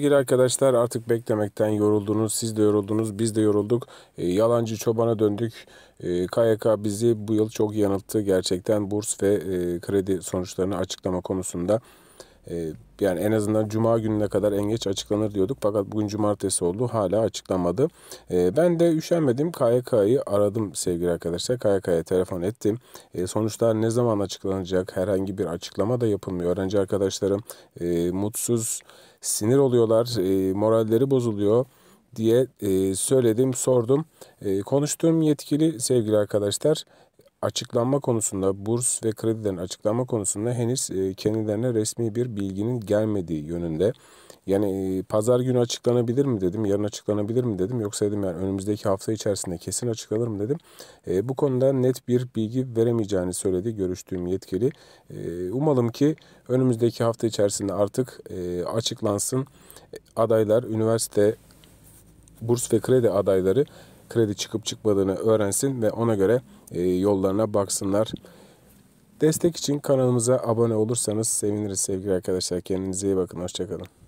Sevgili arkadaşlar artık beklemekten yoruldunuz. Siz de yoruldunuz. Biz de yorulduk. E, yalancı çobana döndük. E, ee, KYK bizi bu yıl çok yanılttı. Gerçekten burs ve e, kredi sonuçlarını açıklama konusunda. Ee, yani en azından cuma gününe kadar en geç açıklanır diyorduk. Fakat bugün cumartesi oldu. Hala açıklanmadı. E, ee, ben de üşenmedim. KYK'yı aradım sevgili arkadaşlar. KYK'ya telefon ettim. Ee, sonuçlar ne zaman açıklanacak? Herhangi bir açıklama da yapılmıyor. Öğrenci arkadaşlarım e, mutsuz, sinir oluyorlar. E, moralleri bozuluyor diye e, söyledim, sordum. E, konuştuğum yetkili sevgili arkadaşlar açıklanma konusunda burs ve kredilerin açıklanma konusunda henüz e, kendilerine resmi bir bilginin gelmediği yönünde. Yani e, pazar günü açıklanabilir mi dedim, yarın açıklanabilir mi dedim. Yoksa dedim yani önümüzdeki hafta içerisinde kesin açıklanır mı dedim. E, bu konuda net bir bilgi veremeyeceğini söyledi görüştüğüm yetkili. E, umalım ki önümüzdeki hafta içerisinde artık e, açıklansın e, adaylar, üniversite burs ve kredi adayları kredi çıkıp çıkmadığını öğrensin ve ona göre e, yollarına baksınlar. Destek için kanalımıza abone olursanız seviniriz sevgili arkadaşlar. Kendinize iyi bakın. Hoşçakalın.